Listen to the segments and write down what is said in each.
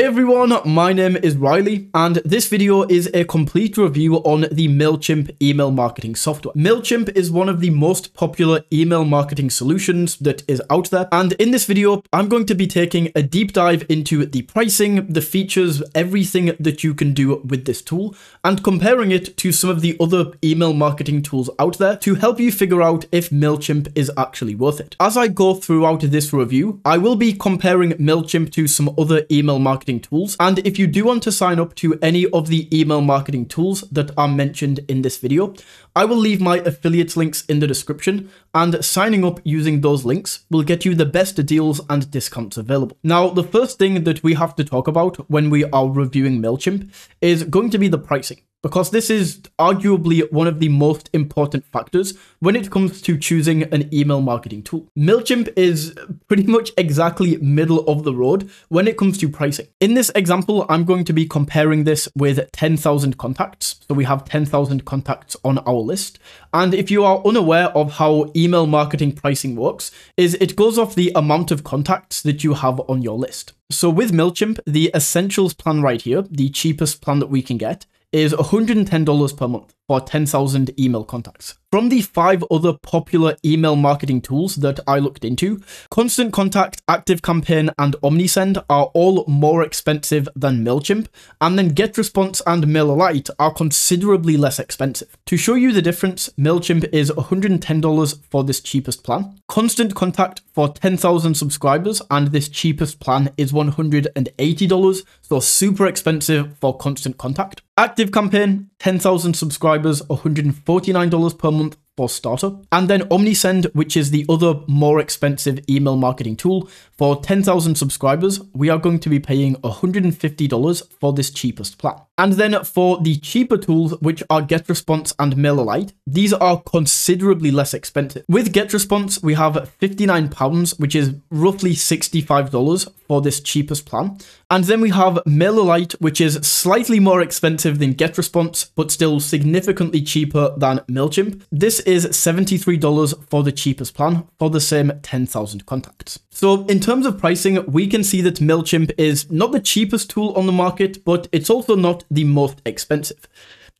Hey everyone, my name is Riley, and this video is a complete review on the MailChimp email marketing software. MailChimp is one of the most popular email marketing solutions that is out there, and in this video, I'm going to be taking a deep dive into the pricing, the features, everything that you can do with this tool, and comparing it to some of the other email marketing tools out there to help you figure out if MailChimp is actually worth it. As I go throughout this review, I will be comparing MailChimp to some other email marketing marketing tools. And if you do want to sign up to any of the email marketing tools that are mentioned in this video, I will leave my affiliate links in the description and signing up using those links will get you the best deals and discounts available. Now, the first thing that we have to talk about when we are reviewing MailChimp is going to be the pricing because this is arguably one of the most important factors when it comes to choosing an email marketing tool. MailChimp is pretty much exactly middle of the road when it comes to pricing. In this example, I'm going to be comparing this with 10,000 contacts. So we have 10,000 contacts on our list. And if you are unaware of how email marketing pricing works, is it goes off the amount of contacts that you have on your list. So with MailChimp, the essentials plan right here, the cheapest plan that we can get, is $110 per month for 10,000 email contacts. From the five other popular email marketing tools that I looked into, Constant Contact, Active Campaign, and Omnisend are all more expensive than MailChimp, and then GetResponse and MailerLite are considerably less expensive. To show you the difference, MailChimp is $110 for this cheapest plan, Constant Contact for 10,000 subscribers, and this cheapest plan is $180, so super expensive for Constant Contact. Active Campaign 10,000 subscribers, $149 per month for starter. And then Omnisend, which is the other more expensive email marketing tool, for 10,000 subscribers, we are going to be paying $150 for this cheapest plan. And then for the cheaper tools, which are GetResponse and MailerLite, these are considerably less expensive. With GetResponse, we have £59, which is roughly $65 for this cheapest plan. And then we have MailerLite, which is slightly more expensive than GetResponse, but still significantly cheaper than MailChimp. This is $73 for the cheapest plan for the same 10,000 contacts. So in terms of pricing, we can see that MailChimp is not the cheapest tool on the market, but it's also not the most expensive.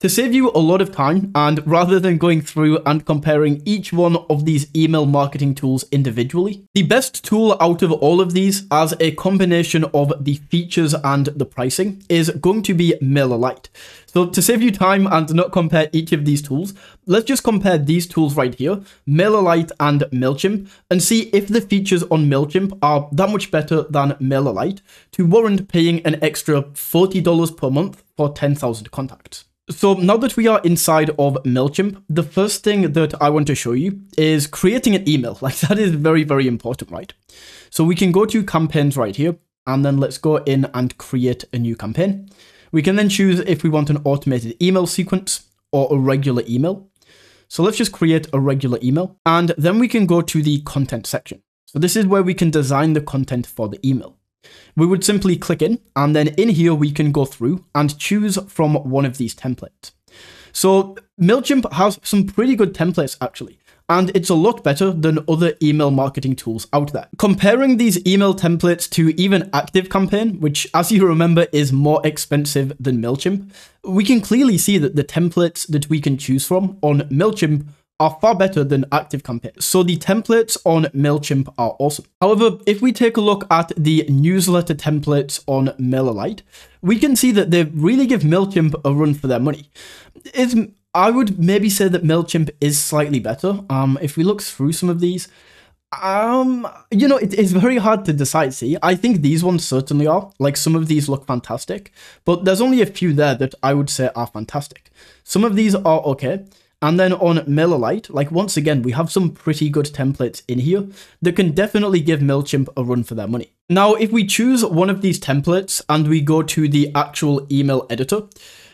To save you a lot of time, and rather than going through and comparing each one of these email marketing tools individually, the best tool out of all of these as a combination of the features and the pricing is going to be MailerLite. So to save you time and not compare each of these tools, let's just compare these tools right here, MailerLite and MailChimp, and see if the features on MailChimp are that much better than MailerLite to warrant paying an extra $40 per month for 10,000 contacts. So now that we are inside of MailChimp, the first thing that I want to show you is creating an email. Like that is very, very important, right? So we can go to campaigns right here, and then let's go in and create a new campaign. We can then choose if we want an automated email sequence or a regular email. So let's just create a regular email and then we can go to the content section. So this is where we can design the content for the email. We would simply click in, and then in here we can go through and choose from one of these templates. So MailChimp has some pretty good templates actually, and it's a lot better than other email marketing tools out there. Comparing these email templates to even ActiveCampaign, which as you remember is more expensive than MailChimp, we can clearly see that the templates that we can choose from on MailChimp are far better than active campaign. So the templates on MailChimp are awesome. However, if we take a look at the newsletter templates on MailerLite, we can see that they really give MailChimp a run for their money. It's, I would maybe say that MailChimp is slightly better. Um, if we look through some of these, um, you know, it, it's very hard to decide, see. I think these ones certainly are. Like, some of these look fantastic, but there's only a few there that I would say are fantastic. Some of these are okay, and then on MillerLite, like once again, we have some pretty good templates in here that can definitely give MailChimp a run for their money. Now, if we choose one of these templates and we go to the actual email editor,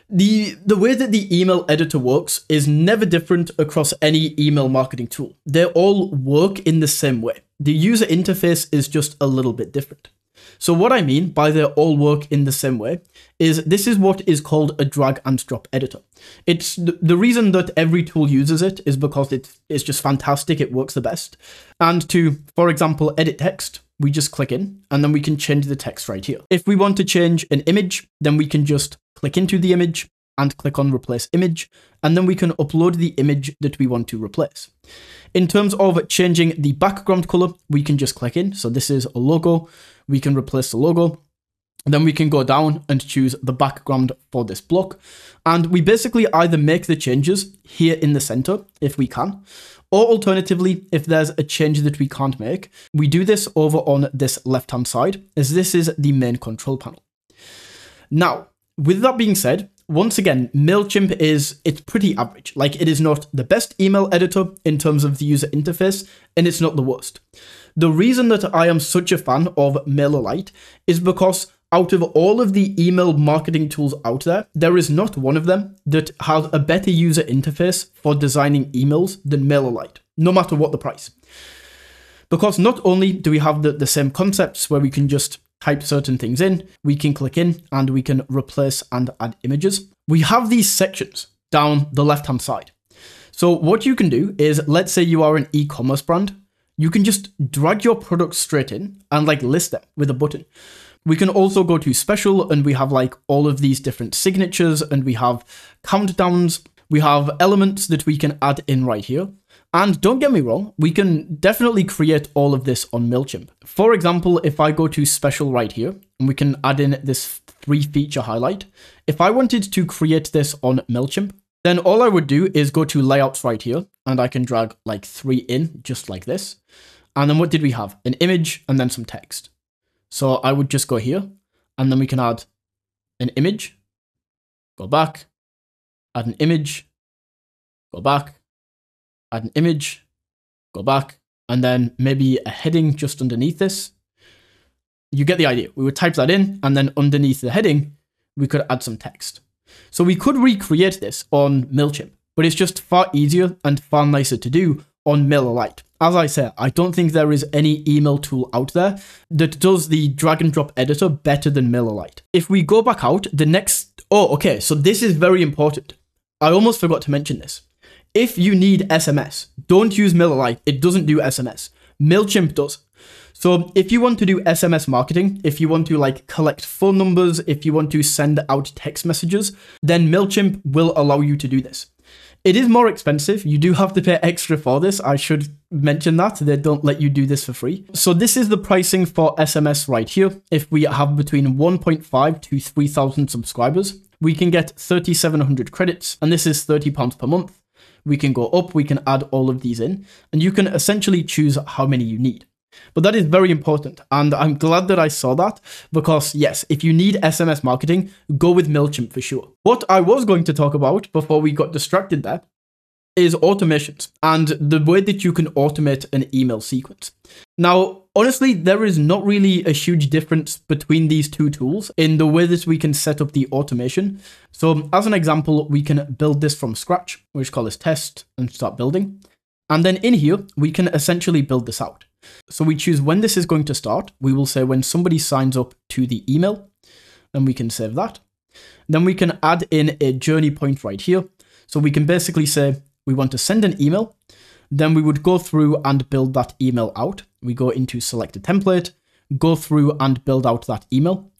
the, the way that the email editor works is never different across any email marketing tool. They all work in the same way. The user interface is just a little bit different. So what I mean by they all work in the same way is this is what is called a drag and drop editor. It's th the reason that every tool uses it is because it is just fantastic, it works the best. And to, for example, edit text, we just click in and then we can change the text right here. If we want to change an image, then we can just click into the image and click on replace image and then we can upload the image that we want to replace. In terms of changing the background color, we can just click in. So this is a logo. We can replace the logo. Then we can go down and choose the background for this block. And we basically either make the changes here in the center, if we can, or alternatively, if there's a change that we can't make, we do this over on this left-hand side, as this is the main control panel. Now, with that being said, once again, MailChimp is, it's pretty average. Like it is not the best email editor in terms of the user interface, and it's not the worst. The reason that I am such a fan of MailerLite is because out of all of the email marketing tools out there, there is not one of them that has a better user interface for designing emails than MailerLite, no matter what the price. Because not only do we have the, the same concepts where we can just type certain things in, we can click in and we can replace and add images. We have these sections down the left-hand side. So what you can do is, let's say you are an e-commerce brand, you can just drag your products straight in and like list them with a button. We can also go to special and we have like all of these different signatures and we have countdowns. We have elements that we can add in right here. And don't get me wrong, we can definitely create all of this on MailChimp. For example, if I go to special right here, and we can add in this three feature highlight. If I wanted to create this on MailChimp, then all I would do is go to layouts right here, and I can drag like three in, just like this. And then what did we have? An image and then some text. So I would just go here, and then we can add an image, go back, add an image, go back, add an image, go back, and then maybe a heading just underneath this. You get the idea. We would type that in, and then underneath the heading, we could add some text. So we could recreate this on MailChimp, but it's just far easier and far nicer to do on MailerLite. As I said, I don't think there is any email tool out there that does the drag and drop editor better than MailerLite. If we go back out, the next... Oh, okay, so this is very important. I almost forgot to mention this. If you need SMS, don't use Miller Lite. It doesn't do SMS. MailChimp does. So if you want to do SMS marketing, if you want to like collect phone numbers, if you want to send out text messages, then MailChimp will allow you to do this. It is more expensive. You do have to pay extra for this. I should mention that. They don't let you do this for free. So this is the pricing for SMS right here. If we have between 1.5 to 3,000 subscribers, we can get 3,700 credits, and this is £30 per month we can go up, we can add all of these in, and you can essentially choose how many you need. But that is very important, and I'm glad that I saw that, because yes, if you need SMS marketing, go with MailChimp for sure. What I was going to talk about before we got distracted there is automations and the way that you can automate an email sequence. Now, Honestly, there is not really a huge difference between these two tools in the way that we can set up the automation. So as an example, we can build this from scratch. We just call this test and start building. And then in here, we can essentially build this out. So we choose when this is going to start. We will say when somebody signs up to the email, and we can save that. Then we can add in a journey point right here. So we can basically say we want to send an email then we would go through and build that email out. We go into select a template, go through and build out that email.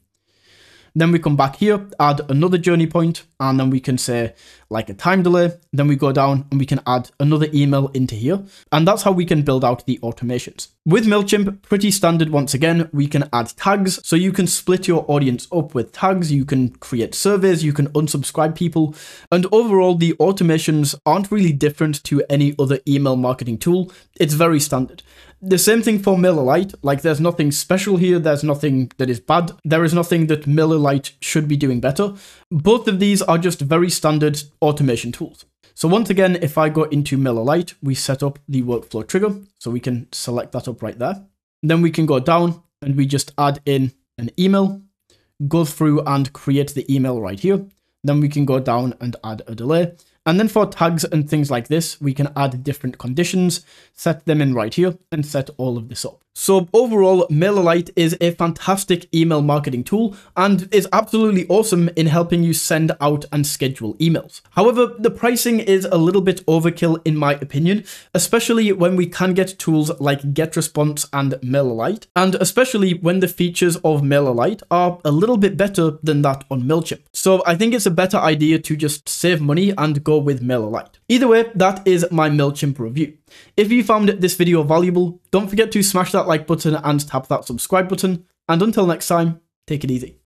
Then we come back here, add another journey point, and then we can say like a time delay. Then we go down and we can add another email into here. And that's how we can build out the automations. With MailChimp, pretty standard once again, we can add tags. So you can split your audience up with tags, you can create surveys, you can unsubscribe people. And overall, the automations aren't really different to any other email marketing tool. It's very standard. The same thing for Miller Lite. Like, there's nothing special here. There's nothing that is bad. There is nothing that Miller Lite should be doing better. Both of these are just very standard automation tools. So once again, if I go into Miller Lite, we set up the workflow trigger. So we can select that up right there. Then we can go down and we just add in an email, go through and create the email right here. Then we can go down and add a delay. And then for tags and things like this, we can add different conditions, set them in right here, and set all of this up. So overall, MailerLite is a fantastic email marketing tool and is absolutely awesome in helping you send out and schedule emails. However, the pricing is a little bit overkill in my opinion, especially when we can get tools like GetResponse and MailerLite, and especially when the features of MailerLite are a little bit better than that on MailChimp. So I think it's a better idea to just save money and go with MailerLite. Either way, that is my MailChimp review. If you found this video valuable, don't forget to smash that like button and tap that subscribe button. And until next time, take it easy.